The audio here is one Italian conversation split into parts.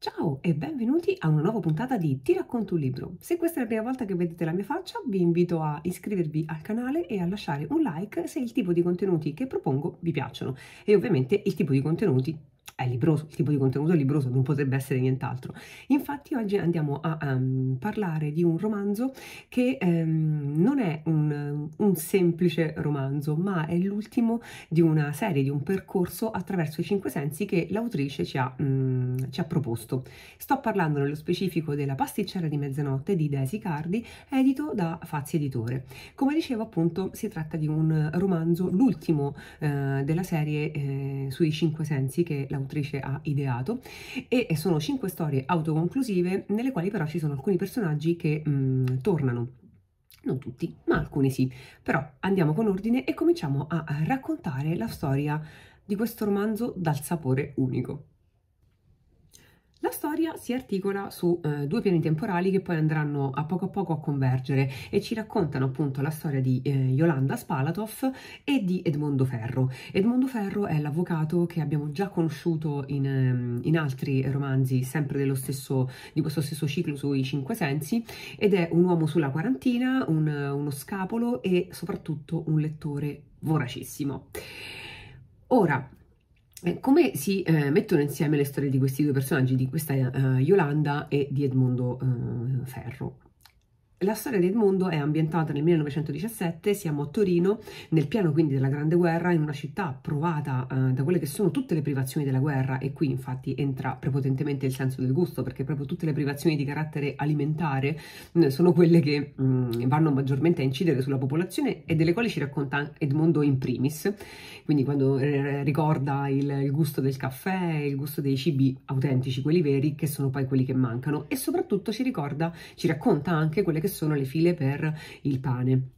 Ciao e benvenuti a una nuova puntata di Ti racconto un libro. Se questa è la prima volta che vedete la mia faccia, vi invito a iscrivervi al canale e a lasciare un like se il tipo di contenuti che propongo vi piacciono e ovviamente il tipo di contenuti è libroso, il tipo di contenuto è libroso, non potrebbe essere nient'altro. Infatti oggi andiamo a um, parlare di un romanzo che um, non è un, un, semplice romanzo, ma è l'ultimo di una serie, di un percorso attraverso i cinque sensi che l'autrice ci ha, um, ci ha proposto. Sto parlando nello specifico della pasticcera di mezzanotte di Desi Cardi, edito da Fazzi Editore. Come dicevo appunto si tratta di un romanzo, l'ultimo eh, della serie eh, sui cinque sensi che l'autrice l'autrice ha ideato e sono cinque storie autoconclusive nelle quali però ci sono alcuni personaggi che mh, mm, tornano. Non tutti, ma alcuni sì. Però andiamo con ordine e cominciamo a raccontare la storia di questo romanzo dal sapore unico. La storia si articola su eh, due piani temporali che poi andranno a poco a poco a convergere e ci raccontano appunto la storia di eh, Yolanda Spalatoff e di Edmondo Ferro. Edmondo Ferro è l'avvocato che abbiamo già conosciuto in, ehm, in altri romanzi, sempre stesso, di questo stesso ciclo sui cinque sensi, ed è un uomo sulla quarantina, un, uno scapolo e soprattutto un lettore voracissimo. Ora, eh, come si eh, mettono insieme le storie di questi due personaggi, di questa eh, Yolanda e di Edmondo eh, Ferro. La storia di Edmondo è ambientata nel 1917, siamo a Torino, nel piano quindi della Grande Guerra, in una città provata eh, da quelle che sono tutte le privazioni della guerra e qui infatti entra prepotentemente il senso del gusto perché proprio tutte le privazioni di carattere alimentare mh, mm, sono quelle che mh, mm, vanno maggiormente a incidere sulla popolazione e delle quali ci racconta Edmondo in primis quindi quando eh, ricorda il, il, gusto del caffè, il gusto dei cibi autentici, quelli veri, che sono poi quelli che mancano e soprattutto ci ricorda, ci racconta anche quelle che sono le file per il pane.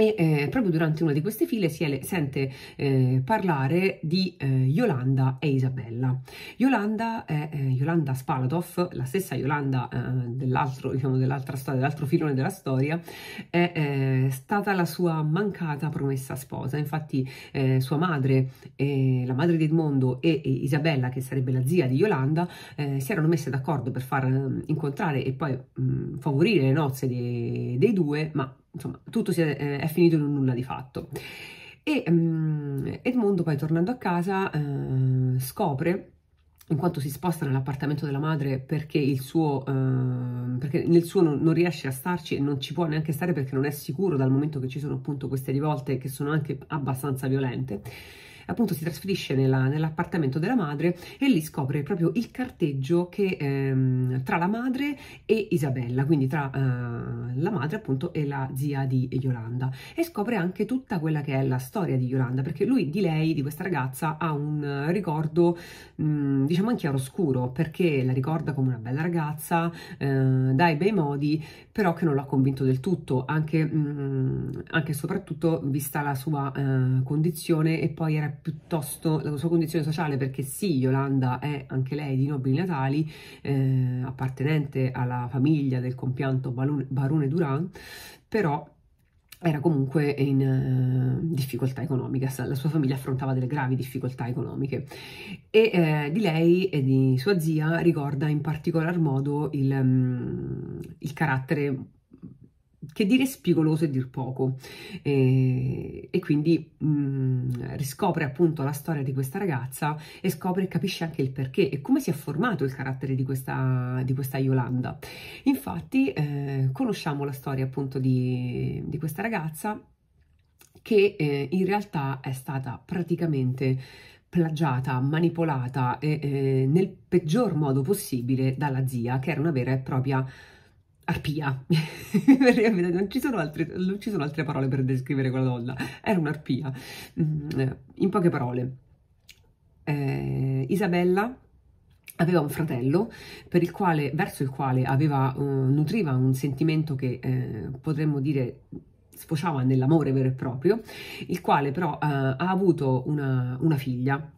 E eh, proprio durante una di queste file si è, sente eh, parlare di eh, Yolanda e Isabella. Yolanda è eh, eh, Yolanda Spalatov, la stessa Yolanda eh, dell'altro, diciamo, dell'altra storia, dell'altro filone della storia, è stata la sua mancata promessa sposa. Infatti sua madre, la madre di Edmondo e, e, Isabella, che sarebbe la zia di Yolanda, si erano messe d'accordo per far mm, incontrare e poi mh, mm, favorire le nozze dei, dei due, ma insomma, tutto è, eh, è, finito in un nulla di fatto. E um, Edmondo poi tornando a casa uh, scopre in quanto si sposta nell'appartamento della madre perché, suo, eh, perché nel suo non, non, riesce a starci e non ci può neanche stare perché non è sicuro dal momento che ci sono appunto queste rivolte che sono anche abbastanza violente appunto si trasferisce nella, nell'appartamento della madre e lì scopre proprio il carteggio che ehm, tra la madre e Isabella, quindi tra eh, la madre appunto e la zia di Yolanda e scopre anche tutta quella che è la storia di Yolanda perché lui di lei, di questa ragazza, ha un ricordo mm, diciamo in chiaroscuro perché la ricorda come una bella ragazza eh, dai bei modi però che non l'ha convinto del tutto anche, mm, anche e soprattutto vista la sua eh, condizione e poi era piuttosto la sua condizione sociale, perché sì, Yolanda è anche lei di nobili natali, eh, appartenente alla famiglia del compianto barone Durand, però era comunque in eh, difficoltà economica, la sua famiglia affrontava delle gravi difficoltà economiche e eh, di lei e di sua zia ricorda in particolar modo il, um, il carattere che dire spigoloso e dir poco e, e quindi mh, mm, riscopre appunto la storia di questa ragazza e scopre e capisce anche il perché e come si è formato il carattere di questa, di questa Yolanda. Infatti eh, conosciamo la storia appunto di, di questa ragazza che eh, in realtà è stata praticamente plagiata, manipolata eh, nel peggior modo possibile dalla zia che era una vera e propria arpia, non, ci sono altre, non ci sono altre parole per descrivere quella donna, era un'arpia, mm, eh, in poche parole. Eh, Isabella aveva un fratello il quale, verso il quale aveva, uh, nutriva un sentimento che eh, potremmo dire sfociava nell'amore vero e proprio, il quale però uh, ha avuto una, una figlia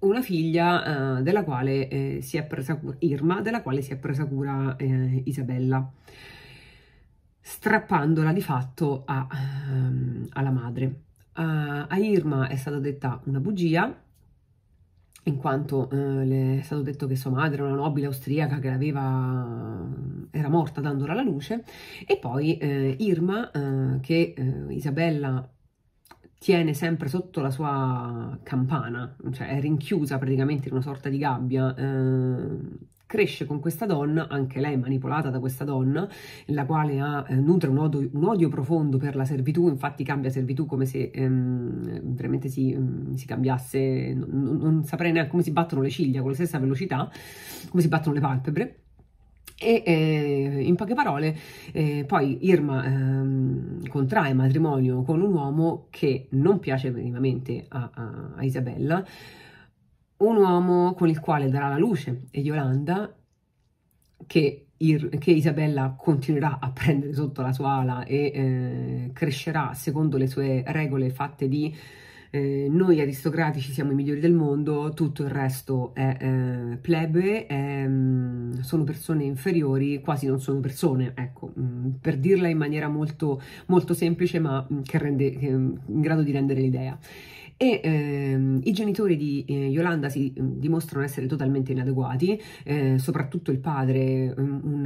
una figlia eh, della quale eh, si è presa cura Irma, della quale si è presa cura eh, Isabella, strappandola di fatto a, um, alla madre. A, a, Irma è stata detta una bugia, in quanto eh, le è stato detto che sua madre era una nobile austriaca che l'aveva, era morta dandola alla luce, e poi eh, Irma, eh, che Isabella tiene sempre sotto la sua campana, cioè è rinchiusa praticamente in una sorta di gabbia. Eh, cresce con questa donna, anche lei manipolata da questa donna, la quale ha, eh, nutre un odio, un odio, profondo per la servitù, infatti cambia servitù come se ehm, veramente si, um, si cambiasse, non, non saprei neanche come si battono le ciglia con la stessa velocità, come si battono le palpebre e eh, in poche parole, eh, poi Irma ehm, contrae matrimonio con un uomo che non piace minimamente a, a, a, Isabella, un uomo con il quale darà la luce e Yolanda, che, Ir, che Isabella continuerà a prendere sotto la sua ala e eh, crescerà secondo le sue regole fatte di eh, noi aristocratici siamo i migliori del mondo, tutto il resto è eh, plebe, è, ehm, sono persone inferiori, quasi non sono persone, ecco, mm, per dirla in maniera molto, molto semplice ma mm, che rende, che, mm, in grado di rendere l'idea. E ehm, i genitori di eh, Yolanda si dimostrano essere totalmente inadeguati, eh, soprattutto il padre, un,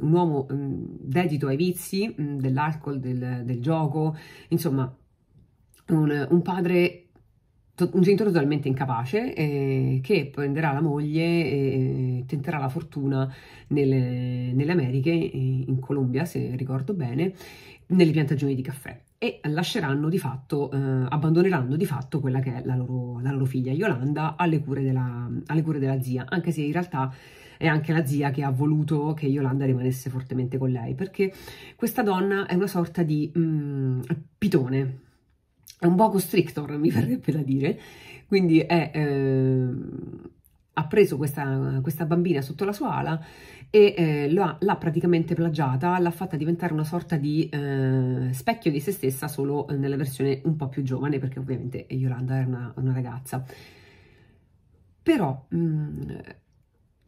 un uomo um, dedito ai vizi dell'alcol, del, del, gioco, insomma un, un padre un genitore totalmente incapace eh, che prenderà la moglie e eh, tenterà la fortuna nelle, nelle Americhe, eh, in Colombia se ricordo bene, nelle piantagioni di caffè e lasceranno di fatto, eh, abbandoneranno di fatto quella che è la loro, la loro figlia Yolanda alle cure, della, alle cure della zia, anche se in realtà è anche la zia che ha voluto che Yolanda rimanesse fortemente con lei, perché questa donna è una sorta di mh, mm, pitone, un boa constrictor, mi verrebbe da dire, quindi è, eh, ha preso questa, questa, bambina sotto la sua ala e eh, l'ha praticamente plagiata, l'ha fatta diventare una sorta di eh, specchio di se stessa, solo eh, nella versione un po' più giovane, perché ovviamente Yolanda era una, una ragazza. Però... Mh, mm,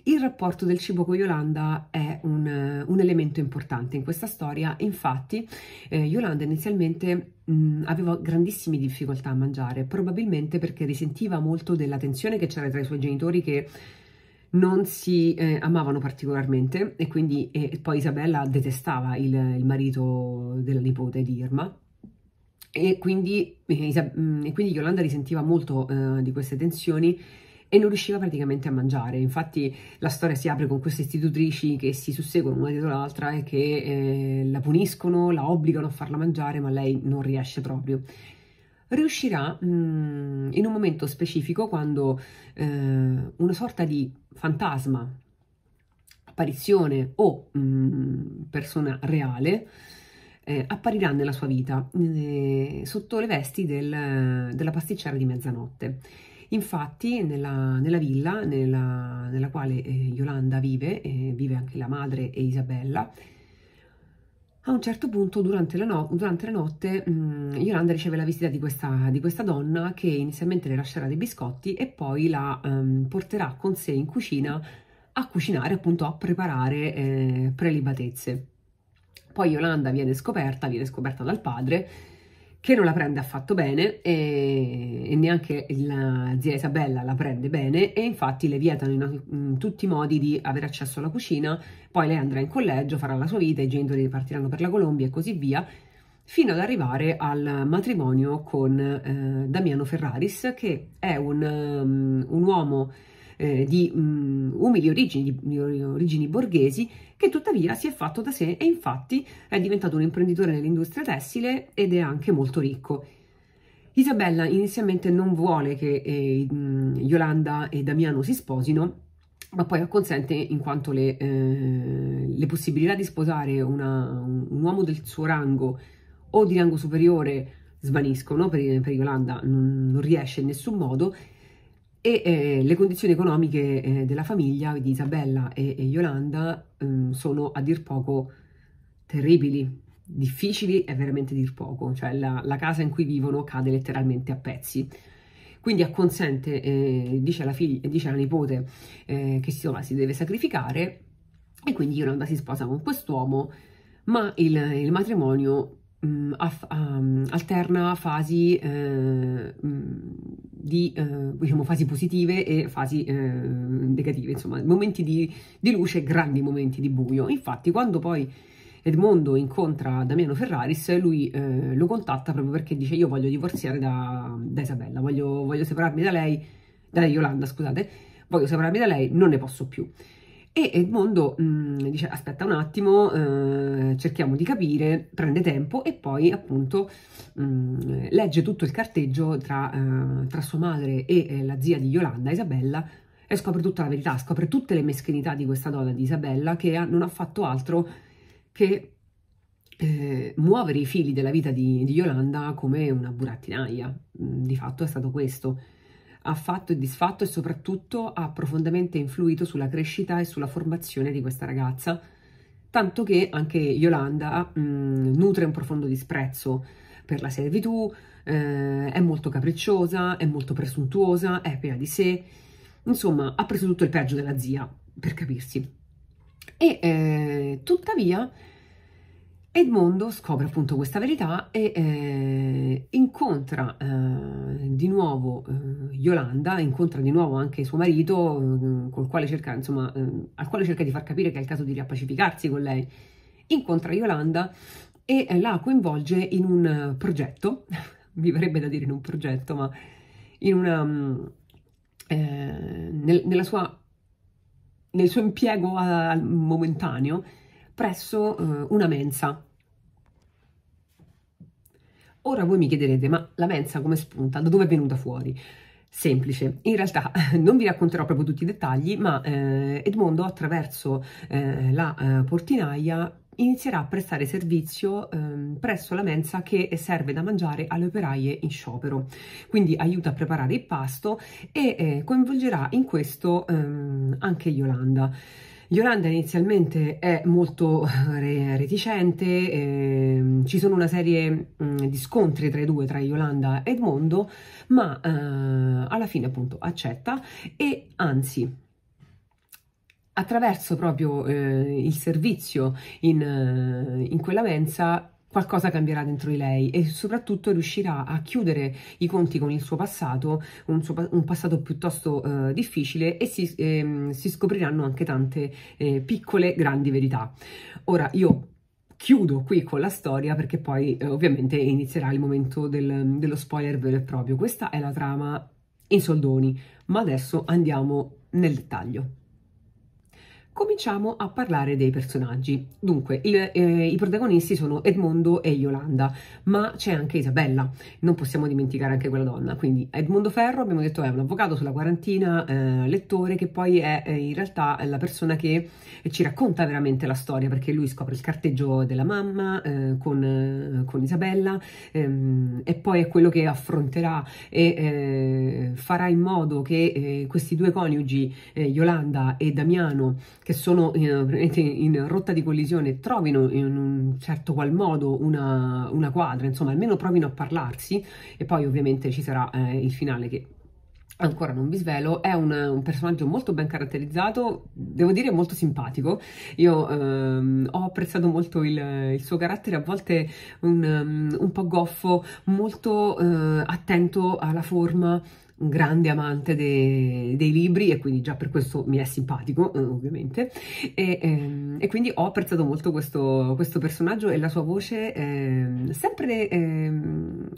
il rapporto del cibo con Yolanda è un, un elemento importante in questa storia, infatti eh, Yolanda inizialmente mh, mm, aveva grandissime difficoltà a mangiare, probabilmente perché risentiva molto della tensione che c'era tra i suoi genitori che non si eh, amavano particolarmente e quindi e poi Isabella detestava il, il marito della nipote di Irma e quindi, eh, mm, e, quindi Yolanda risentiva molto eh, di queste tensioni e non riusciva praticamente a mangiare. Infatti la storia si apre con queste istitutrici che si susseguono una dietro l'altra e che eh, la puniscono, la obbligano a farla mangiare, ma lei non riesce proprio. Riuscirà mh, mm, in un momento specifico quando eh, una sorta di fantasma, apparizione o mh, mm, persona reale eh, apparirà nella sua vita eh, sotto le vesti del, della pasticcera di mezzanotte Infatti nella, nella villa nella, nella quale eh, Yolanda vive, eh, vive anche la madre e Isabella, a un certo punto durante la, no durante la notte mh, mm, Yolanda riceve la visita di questa, di questa, donna che inizialmente le lascerà dei biscotti e poi la ehm, porterà con sé in cucina a cucinare, appunto a preparare eh, prelibatezze. Poi Yolanda viene scoperta, viene scoperta dal padre che non la prende affatto bene e, e neanche la zia Isabella la prende bene e infatti le vietano in, in, tutti i modi di avere accesso alla cucina, poi lei andrà in collegio, farà la sua vita, i genitori partiranno per la Colombia e così via, fino ad arrivare al matrimonio con eh, Damiano Ferraris che è un, um, un uomo eh, di um, umili origini, di, origini borghesi, che tuttavia si è fatto da sé e infatti è diventato un imprenditore nell'industria tessile ed è anche molto ricco. Isabella inizialmente non vuole che eh, mm, Yolanda e Damiano si sposino, ma poi acconsente in quanto le, eh, le possibilità di sposare una, un, un uomo del suo rango o di rango superiore svaniscono, per, per Yolanda non, non riesce in nessun modo, e eh, le condizioni economiche eh, della famiglia di Isabella e, e Yolanda ehm, sono a dir poco terribili, difficili è veramente dir poco, cioè la, la, casa in cui vivono cade letteralmente a pezzi. Quindi acconsente, eh, dice, alla figlia, dice alla nipote eh, che si, insomma, si deve sacrificare e quindi Yolanda si sposa con quest'uomo, ma il, il matrimonio mh, mm, aff, um, alterna fasi mh, eh, mm, di eh, diciamo, fasi positive e fasi eh, negative, insomma, momenti di, di luce e grandi momenti di buio. Infatti, quando poi Edmondo incontra Damiano Ferraris, lui eh, lo contatta proprio perché dice io voglio divorziare da, da Isabella, voglio, voglio, separarmi da lei, da Yolanda, scusate, voglio separarmi da lei, non ne posso più. E Edmondo mh, mm, dice aspetta un attimo, eh, cerchiamo di capire, prende tempo e poi appunto mh, mm, legge tutto il carteggio tra, eh, tra sua madre e eh, la zia di Yolanda, Isabella, e scopre tutta la verità, scopre tutte le meschinità di questa donna di Isabella che ha, non ha fatto altro che eh, muovere i fili della vita di, di Yolanda come una burattinaia, mm, di fatto è stato questo fatto e disfatto e soprattutto ha profondamente influito sulla crescita e sulla formazione di questa ragazza, tanto che anche Yolanda mh, mm, nutre un profondo disprezzo per la servitù, eh, è molto capricciosa, è molto presuntuosa, è piena di sé, insomma ha preso tutto il peggio della zia, per capirsi. E eh, tuttavia Edmondo scopre appunto questa verità e eh, incontra eh, di nuovo eh, Yolanda, incontra di nuovo anche suo marito, eh, col quale cerca, insomma, eh, al quale cerca di far capire che è il caso di riappacificarsi con lei. Incontra Yolanda e eh, la coinvolge in un progetto, mi verrebbe da dire in un progetto, ma in una, mm, nel, sua, nel suo impiego a, a, momentaneo presso eh, una mensa. Ora voi mi chiederete, ma la mensa come spunta? Da dove è venuta fuori? Semplice, in realtà non vi racconterò proprio tutti i dettagli, ma eh, Edmondo attraverso eh, la eh, portinaia inizierà a prestare servizio ehm, presso la mensa che serve da mangiare alle operaie in sciopero. Quindi aiuta a preparare il pasto e eh, coinvolgerà in questo ehm, anche Yolanda. Yolanda inizialmente è molto eh, reticente, ehm, ci sono una serie mh, mm, di scontri tra i due, tra Yolanda ed Edmondo, ma eh, alla fine appunto accetta e anzi attraverso proprio eh, il servizio in, eh, in quella mensa Qualcosa cambierà dentro di lei e soprattutto riuscirà a chiudere i conti con il suo passato, un, suo, un passato piuttosto eh, difficile e si, ehm, si, scopriranno anche tante eh, piccole grandi verità. Ora io chiudo qui con la storia perché poi eh, ovviamente inizierà il momento del, dello spoiler vero e proprio. Questa è la trama in soldoni, ma adesso andiamo nel dettaglio. Cominciamo a parlare dei personaggi. Dunque, il, eh, i protagonisti sono Edmondo e Yolanda, ma c'è anche Isabella, non possiamo dimenticare anche quella donna. Quindi Edmondo Ferro, abbiamo detto, è un avvocato sulla quarantina, eh, lettore, che poi è, eh, in realtà la persona che ci racconta veramente la storia, perché lui scopre il carteggio della mamma eh, con, eh, con, Isabella ehm, e poi è quello che affronterà e eh, farà in modo che questi due coniugi, Yolanda e Damiano, che sono in, eh, in rotta di collisione trovino in un certo qual modo una, una, quadra, insomma almeno provino a parlarsi e poi ovviamente ci sarà eh, il finale che ancora non vi svelo, è un, un, personaggio molto ben caratterizzato, devo dire molto simpatico, io ehm, ho apprezzato molto il, il, suo carattere, a volte un, um, un po' goffo, molto eh, attento alla forma, grande amante de, dei libri e quindi già per questo mi è simpatico, eh, ovviamente, e, ehm, e, quindi ho apprezzato molto questo, questo personaggio e la sua voce ehm, sempre... Ehm,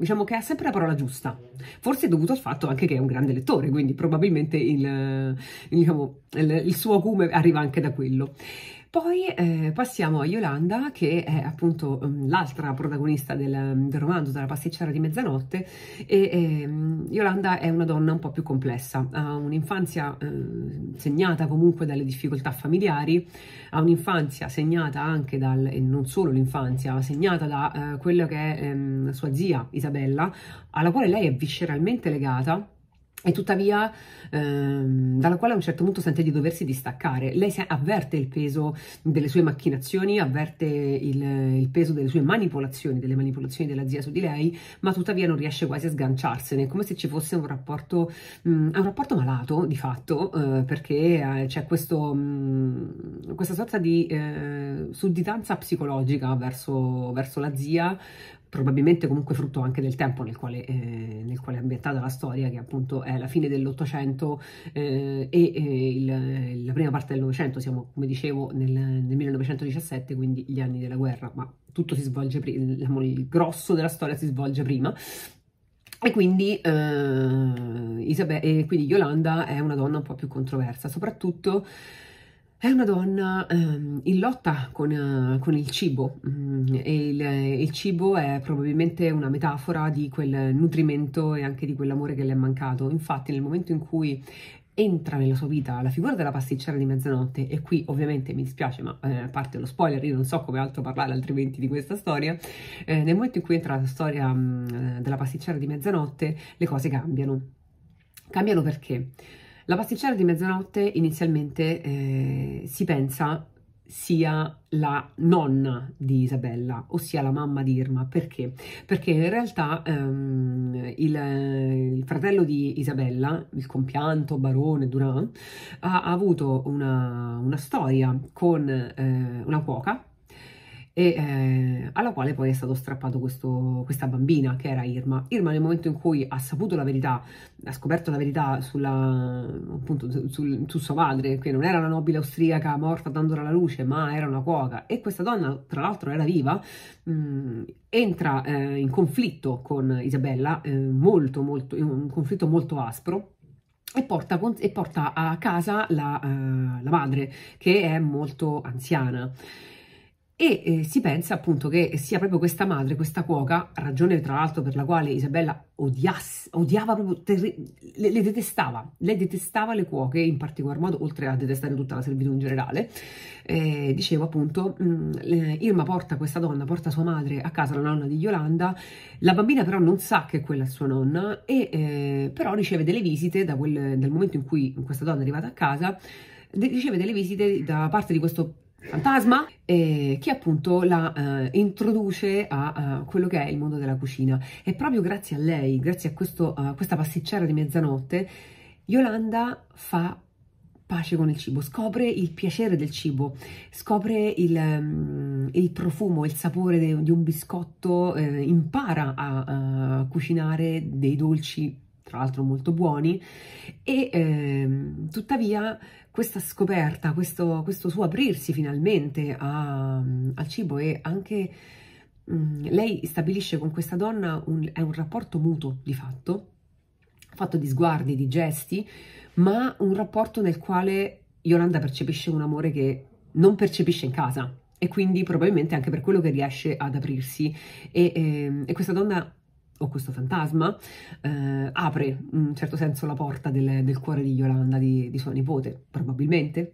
diciamo che ha sempre la parola giusta, forse è dovuto al fatto anche che è un grande lettore, quindi probabilmente il, diciamo, il, il suo acume arriva anche da quello. Poi eh, passiamo a Yolanda, che è appunto mm, l'altra protagonista del, mm, del, romanzo, della pasticcera di mezzanotte, e eh, Yolanda è una donna un po' più complessa, ha un'infanzia eh, segnata comunque dalle difficoltà familiari, ha un'infanzia segnata anche dal, e non solo l'infanzia, segnata da eh, quello che è ehm, sua zia Isabella, alla quale lei è visceralmente legata, e tuttavia ehm, dalla quale a un certo punto sente di doversi distaccare. Lei avverte il peso delle sue macchinazioni, avverte il, il, peso delle sue manipolazioni, delle manipolazioni della zia su di lei, ma tuttavia non riesce quasi a sganciarsene, come se ci fosse un rapporto, mh, mm, un rapporto malato di fatto, eh, perché eh, c'è mm, questa sorta di eh, sudditanza psicologica verso, verso la zia, probabilmente comunque frutto anche del tempo nel quale, eh, nel quale è ambientata la storia, che appunto è la fine dell'Ottocento eh, e, e eh, il, la prima parte del Novecento, siamo come dicevo nel, nel, 1917, quindi gli anni della guerra, ma tutto si svolge prima, diciamo, il grosso della storia si svolge prima. E quindi, eh, Isabel, e quindi Yolanda è una donna un po' più controversa, soprattutto è una donna ehm, in lotta con, uh, con il cibo mm, e il, il, cibo è probabilmente una metafora di quel nutrimento e anche di quell'amore che le è mancato. Infatti nel momento in cui entra nella sua vita la figura della pasticcera di mezzanotte e qui ovviamente mi dispiace ma eh, a parte lo spoiler io non so come altro parlare altrimenti di questa storia, eh, nel momento in cui entra la storia mh, mm, della pasticcera di mezzanotte le cose cambiano. Cambiano perché? La pasticcera di mezzanotte inizialmente eh, si pensa sia la nonna di Isabella, ossia la mamma di Irma. Perché? Perché in realtà ehm, il, il, fratello di Isabella, il compianto barone Durand, ha, ha avuto una, una, storia con eh, una cuoca e eh, alla quale poi è stato strappato questo, questa bambina che era Irma. Irma nel momento in cui ha saputo la verità, ha scoperto la verità sulla, appunto, sul, su sua madre, che non era una nobile austriaca morta dandola alla luce, ma era una cuoca, e questa donna tra l'altro era viva, mh, mm, entra eh, in conflitto con Isabella, eh, molto, molto, un conflitto molto aspro, e porta, e porta, a casa la, uh, la, madre che è molto anziana e eh, si pensa appunto che sia proprio questa madre, questa cuoca, ragione tra l'altro per la quale Isabella odiasse, odiava proprio, le, le, detestava, lei detestava le cuoche in particolar modo, oltre a detestare tutta la servitù in generale, eh, dicevo appunto, mh, mm, eh, Irma porta questa donna, porta sua madre a casa, la nonna di Yolanda, la bambina però non sa che quella è sua nonna, e eh, però riceve delle visite da quel, dal momento in cui questa donna è arrivata a casa, riceve delle visite da parte di questo fantasma eh, che appunto la eh, introduce a, a, quello che è il mondo della cucina e proprio grazie a lei, grazie a, questo, a questa pasticcera di mezzanotte, Yolanda fa pace con il cibo, scopre il piacere del cibo, scopre il, um, il profumo, il sapore de, di un biscotto, eh, impara a, a cucinare dei dolci tra l'altro molto buoni, e ehm, tuttavia questa scoperta, questo, questo suo aprirsi finalmente a, al cibo e anche mm, lei stabilisce con questa donna un, un rapporto muto di fatto, fatto di sguardi, di gesti, ma un rapporto nel quale Yolanda percepisce un amore che non percepisce in casa, e quindi probabilmente anche per quello che riesce ad aprirsi e, e, ehm, e, questa donna o questo fantasma eh, apre in un certo senso la porta del, del cuore di Yolanda, di, di, sua nipote, probabilmente.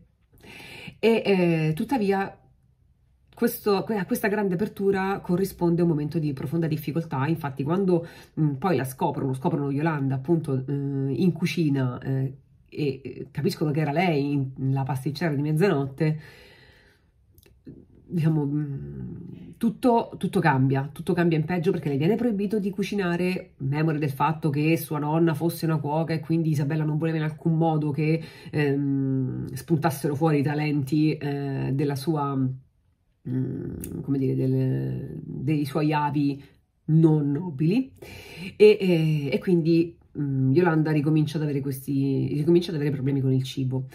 E eh, tuttavia questo, a questa grande apertura corrisponde un momento di profonda difficoltà, infatti quando mh, mm, poi la scoprono, scoprono Yolanda appunto eh, in cucina eh, e eh, capiscono che era lei la pasticcera di mezzanotte, diciamo mm, tutto, tutto, cambia, tutto cambia in peggio perché le viene proibito di cucinare, memoria del fatto che sua nonna fosse una cuoca e quindi Isabella non voleva in alcun modo che ehm, spuntassero fuori i talenti eh, della sua, mh, mm, come dire, del, dei suoi avi non nobili e, e, e quindi mh, mm, Yolanda ricomincia ad, questi, ricomincia ad avere problemi con il cibo.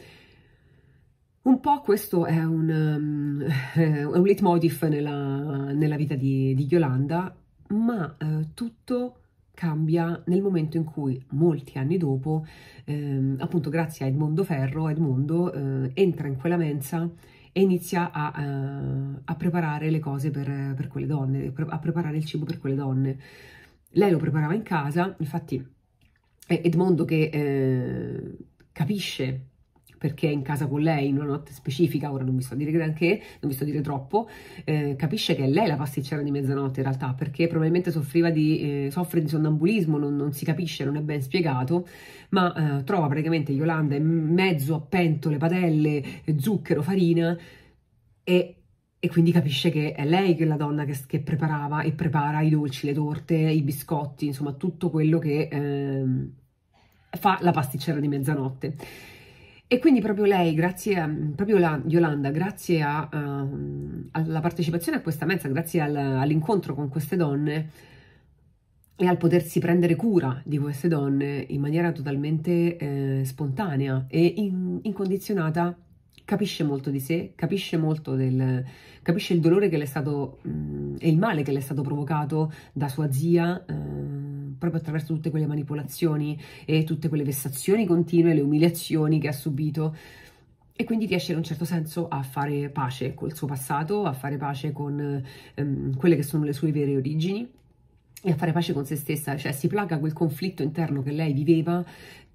Un po' questo è un, um, è un leitmotiv nella, nella vita di, di Yolanda, ma eh, tutto cambia nel momento in cui molti anni dopo, ehm, appunto grazie a Edmondo Ferro, Edmondo eh, entra in quella mensa e inizia a, eh, a preparare le cose per, per, quelle donne, a preparare il cibo per quelle donne. Lei lo preparava in casa, infatti è Edmondo che eh, capisce perché è in casa con lei in una notte specifica, ora non vi sto a dire granché, non vi sto a dire troppo, eh, capisce che è lei la pasticcera di mezzanotte in realtà, perché probabilmente soffriva di, eh, soffre di sonnambulismo, non, non, si capisce, non è ben spiegato, ma eh, trova praticamente Yolanda in mezzo a pentole, padelle, zucchero, farina e e quindi capisce che è lei che è la donna che, che, preparava e prepara i dolci, le torte, i biscotti, insomma tutto quello che eh, fa la pasticcera di mezzanotte. E quindi proprio lei, grazie a, proprio la, Yolanda, grazie a, uh, alla partecipazione a questa mensa, grazie al, all'incontro con queste donne e al potersi prendere cura di queste donne in maniera totalmente eh, spontanea e in, incondizionata, capisce molto di sé, capisce molto del, capisce il dolore che le è stato mh, mm, e il male che le è stato provocato da sua zia. Eh, proprio attraverso tutte quelle manipolazioni e tutte quelle vessazioni continue, le umiliazioni che ha subito e quindi riesce in un certo senso a fare pace col suo passato, a fare pace con ehm, quelle che sono le sue vere origini e a fare pace con se stessa, cioè si placa quel conflitto interno che lei viveva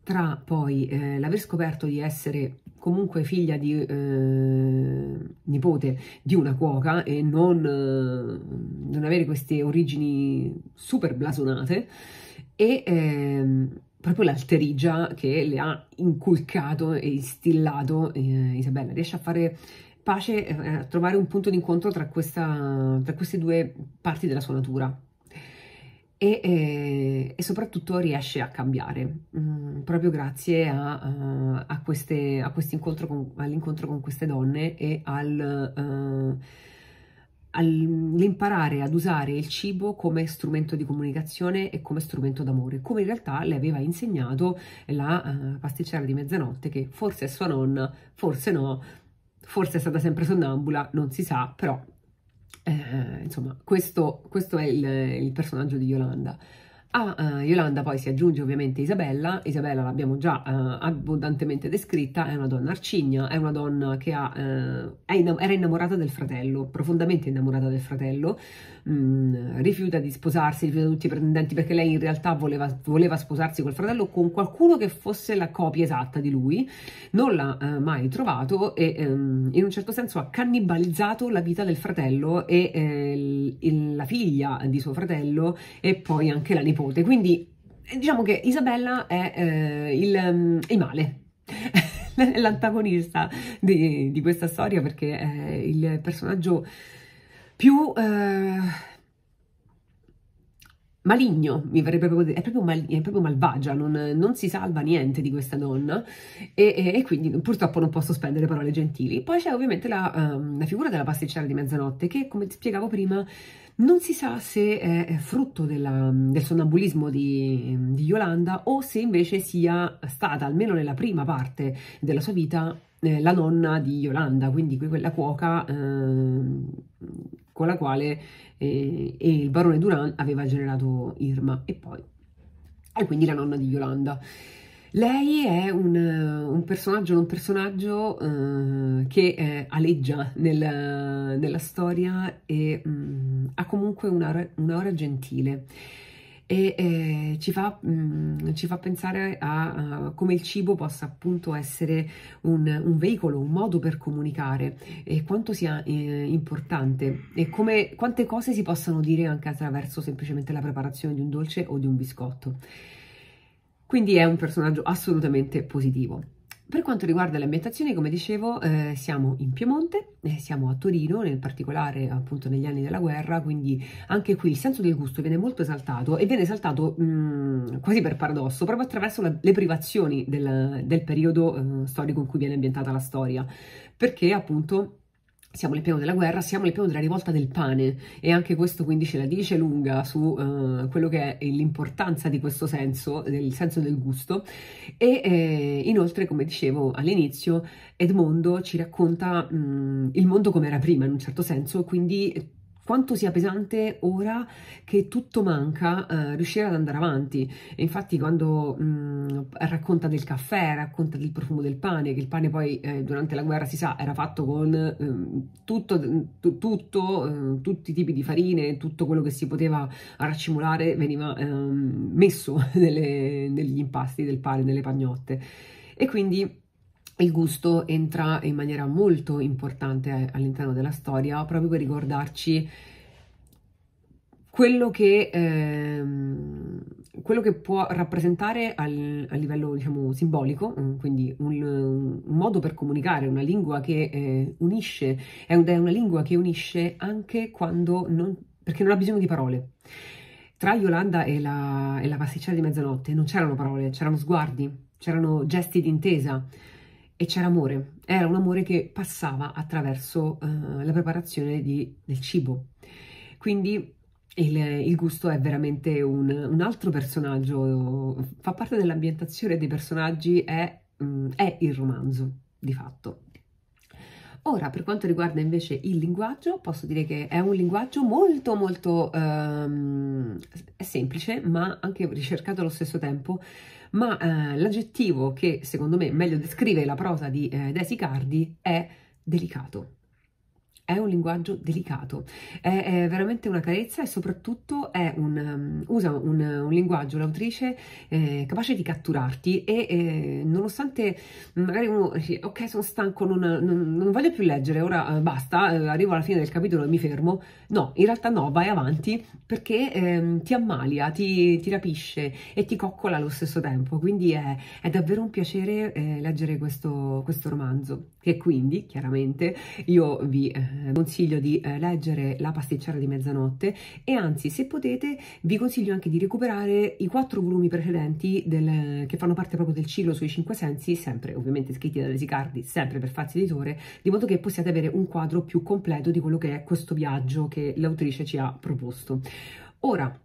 tra poi eh, l'aver scoperto di essere comunque figlia di eh, nipote di una cuoca e non, eh, non, avere queste origini super blasonate e ehm, proprio l'alterigia che le ha inculcato e instillato eh, Isabella. Riesce a fare pace, eh, a trovare un punto d'incontro tra, tra queste due parti della sua natura e, e, eh, e soprattutto riesce a cambiare mh, mm, proprio grazie a, eh, a, queste, a con, all'incontro con queste donne e al... Uh, eh, all'imparare ad usare il cibo come strumento di comunicazione e come strumento d'amore, come in realtà le aveva insegnato la uh, pasticcera di mezzanotte, che forse è sua nonna, forse no, forse è stata sempre sonnambula, non si sa, però eh, insomma, questo, questo è il, il, personaggio di Yolanda. A uh, eh, Yolanda poi si aggiunge ovviamente Isabella, Isabella l'abbiamo già uh, abbondantemente descritta, è una donna arcigna, è una donna che ha, uh, è inna era innamorata del fratello, profondamente innamorata del fratello, Mm, rifiuta di sposarsi, rifiuta tutti i pretendenti perché lei in realtà voleva, voleva, sposarsi col fratello con qualcuno che fosse la copia esatta di lui, non l'ha eh, mai trovato e ehm, in un certo senso ha cannibalizzato la vita del fratello e eh, il, la figlia di suo fratello e poi anche la nipote. Quindi eh, diciamo che Isabella è eh, il, mm, il male. l'antagonista di, di, questa storia perché eh, il personaggio più eh, maligno, mi verrebbe proprio dire, è proprio, mal, è proprio malvagia, non, non, si salva niente di questa donna e, e, e, quindi purtroppo non posso spendere parole gentili. Poi c'è ovviamente la, um, la, figura della pasticcera di mezzanotte che, come ti spiegavo prima, non si sa se è frutto della, del sonnambulismo di, di Yolanda o se invece sia stata, almeno nella prima parte della sua vita, eh, la nonna di Yolanda, quindi quella cuoca eh, con la quale eh, il barone Duran aveva generato Irma e poi e quindi la nonna di Yolanda. Lei è un, un personaggio, non personaggio eh, che eh, aleggia nel, nella storia e mh, mm, ha comunque un'ora gentile e eh, ci, fa, mh, mm, ci, fa, pensare a uh, come il cibo possa appunto essere un, un, veicolo, un modo per comunicare e quanto sia eh, importante e come, quante cose si possano dire anche attraverso semplicemente la preparazione di un dolce o di un biscotto. Quindi è un personaggio assolutamente positivo. Per quanto riguarda le ambientazioni, come dicevo, eh, siamo in Piemonte, eh, siamo a Torino, nel particolare appunto negli anni della guerra, quindi anche qui il senso del gusto viene molto esaltato e viene esaltato mh, mm, quasi per paradosso, proprio attraverso la, le privazioni del, del periodo eh, storico in cui viene ambientata la storia, perché appunto siamo nel l'epilogo della guerra, siamo nel l'epilogo della rivolta del pane e anche questo quindi ce la dice lunga su uh, quello che è l'importanza di questo senso, del senso del gusto e eh, inoltre come dicevo all'inizio Edmondo ci racconta mh, mm, il mondo come era prima in un certo senso, quindi quanto sia pesante ora che tutto manca eh, riuscire ad andare avanti. E infatti quando mh, mm, racconta del caffè, racconta del profumo del pane, che il pane poi eh, durante la guerra si sa era fatto con eh, tutto, mm, tutto ehm, tutti i tipi di farine, tutto quello che si poteva raccimolare veniva ehm, messo nelle, negli impasti del pane, nelle pagnotte. E quindi il gusto entra in maniera molto importante all'interno della storia proprio per ricordarci quello che, ehm, quello che può rappresentare al, a livello diciamo, simbolico, mm, quindi un, un, modo per comunicare, una lingua che eh, unisce, è, una lingua che unisce anche quando non, perché non ha bisogno di parole tra Yolanda e la, e la pasticciera di mezzanotte non c'erano parole, c'erano sguardi, c'erano gesti d'intesa, e c'era amore, era un amore che passava attraverso eh, la preparazione di, del cibo. Quindi il, il, gusto è veramente un, un altro personaggio, fa parte dell'ambientazione dei personaggi, è, mm, è il romanzo di fatto. Ora, per quanto riguarda invece il linguaggio, posso dire che è un linguaggio molto molto ehm, semplice, ma anche ricercato allo stesso tempo, ma eh, l'aggettivo che secondo me meglio descrive la prosa di eh, Desicardi è delicato. È un linguaggio delicato, è, è veramente una carezza e soprattutto un, um, usa un, un, linguaggio, l'autrice, eh, capace di catturarti e eh, nonostante magari uno dice ok sono stanco, non, non, non voglio più leggere, ora eh, basta, eh, arrivo alla fine del capitolo e mi fermo, no, in realtà no, vai avanti perché ehm, ti ammalia, ti, ti, rapisce e ti coccola allo stesso tempo, quindi è, è davvero un piacere eh, leggere questo, questo romanzo e quindi chiaramente io vi eh, consiglio di eh, leggere La pasticcera di mezzanotte e anzi se potete vi consiglio anche di recuperare i quattro volumi precedenti del, che fanno parte proprio del ciclo sui cinque sensi, sempre ovviamente scritti da Lesicardi, sempre per Fazio Editore, di modo che possiate avere un quadro più completo di quello che è questo viaggio che l'autrice ci ha proposto. Ora,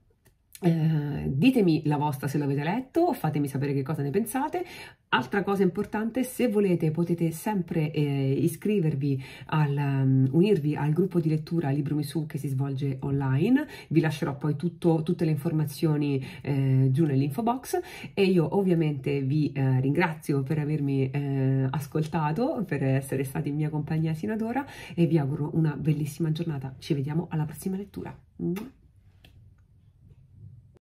eh, ditemi la vostra se l'avete letto, fatemi sapere che cosa ne pensate. Altra cosa importante, se volete potete sempre eh, iscrivervi, al, um, unirvi al gruppo di lettura Librumi Su che si svolge online, vi lascerò poi tutto, tutte le informazioni eh, giù nell'info box e io ovviamente vi eh, ringrazio per avermi eh, ascoltato, per essere stati in mia compagnia sino ad ora e vi auguro una bellissima giornata, ci vediamo alla prossima lettura.